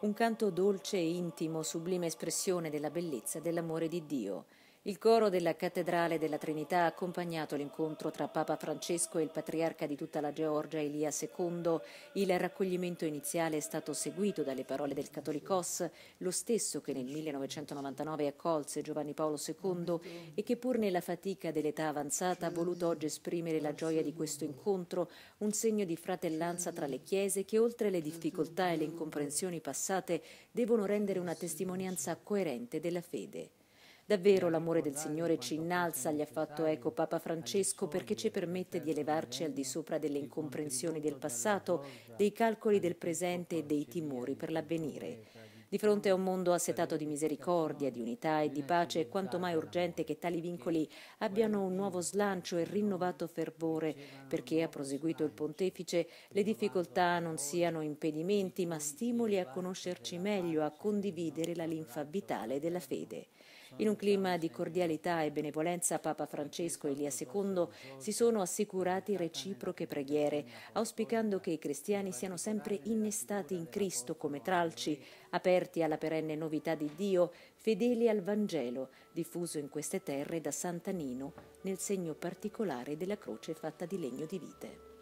un canto dolce e intimo, sublime espressione della bellezza dell'amore di Dio, il coro della Cattedrale della Trinità ha accompagnato l'incontro tra Papa Francesco e il patriarca di tutta la Georgia Elia II. Il raccoglimento iniziale è stato seguito dalle parole del Cattolicos, lo stesso che nel 1999 accolse Giovanni Paolo II e che pur nella fatica dell'età avanzata ha voluto oggi esprimere la gioia di questo incontro, un segno di fratellanza tra le chiese che oltre le difficoltà e le incomprensioni passate devono rendere una testimonianza coerente della fede. Davvero l'amore del Signore ci innalza, gli ha fatto eco Papa Francesco, perché ci permette di elevarci al di sopra delle incomprensioni del passato, dei calcoli del presente e dei timori per l'avvenire. Di fronte a un mondo assetato di misericordia, di unità e di pace, è quanto mai urgente che tali vincoli abbiano un nuovo slancio e rinnovato fervore, perché, ha proseguito il pontefice, le difficoltà non siano impedimenti, ma stimoli a conoscerci meglio, a condividere la linfa vitale della fede. In un clima di cordialità e benevolenza, Papa Francesco e Elia II si sono assicurati reciproche preghiere, auspicando che i cristiani siano sempre innestati in Cristo come tralci, aperti aperti alla perenne novità di Dio, fedeli al Vangelo, diffuso in queste terre da Sant'Anino nel segno particolare della croce fatta di legno di vite.